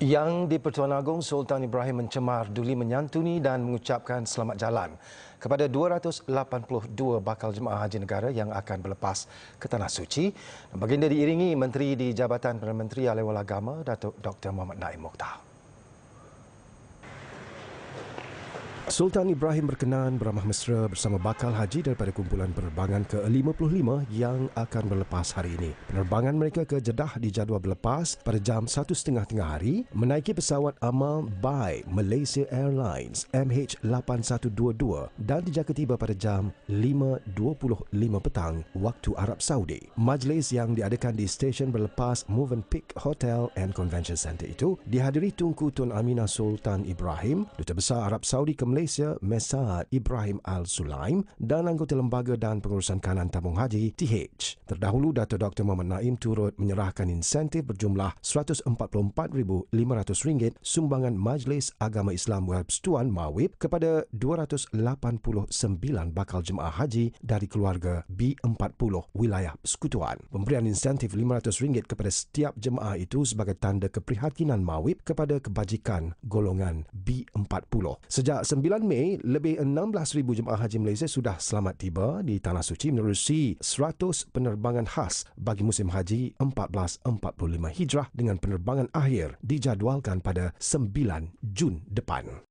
Yang di-Pertuan Agong Sultan Ibrahim mencemar duli menyantuni dan mengucapkan selamat jalan kepada 282 bakal jemaah haji negara yang akan berlepas ke Tanah Suci. Baginda diiringi Menteri di Jabatan Perdana Menteri Alewal Agama, Datuk Dr. Muhammad Naim Mokhtar. Sultan Ibrahim berkenan beramah mesra bersama bakal haji daripada kumpulan penerbangan ke-55 yang akan berlepas hari ini. Penerbangan mereka ke Jeddah dijadual berlepas pada jam 1.30 tengah hari menaiki pesawat amal by Malaysia Airlines MH8122 dan dijangka tiba pada jam 5.25 petang waktu Arab Saudi. Majlis yang diadakan di stesen berlepas Movenpick Hotel and Convention Center itu dihadiri Tunku Tun Aminah Sultan Ibrahim, Duta Besar Arab Saudi ke Malaysia Malaysia Mesad Ibrahim Al Sulaim dan anggota Lembaga dan Pengurusan Kanan Tabung Haji TH. Terdahulu Dato Dr Muhammad Naim turut menyerahkan insentif berjumlah RM144,500 sumbangan Majlis Agama Islam Welps Tuan Mawib kepada 289 bakal jemaah haji dari keluarga B40 wilayah Sekutuan. Pemberian insentif RM500 kepada setiap jemaah itu sebagai tanda keprihatinan Mawib kepada kebajikan golongan B40. Sejak 9 Mei, lebih 16,000 jemaah haji Malaysia sudah selamat tiba di Tanah Suci menerusi 100 penerbangan khas bagi musim haji 1445 Hijrah dengan penerbangan akhir dijadualkan pada 9 Jun depan.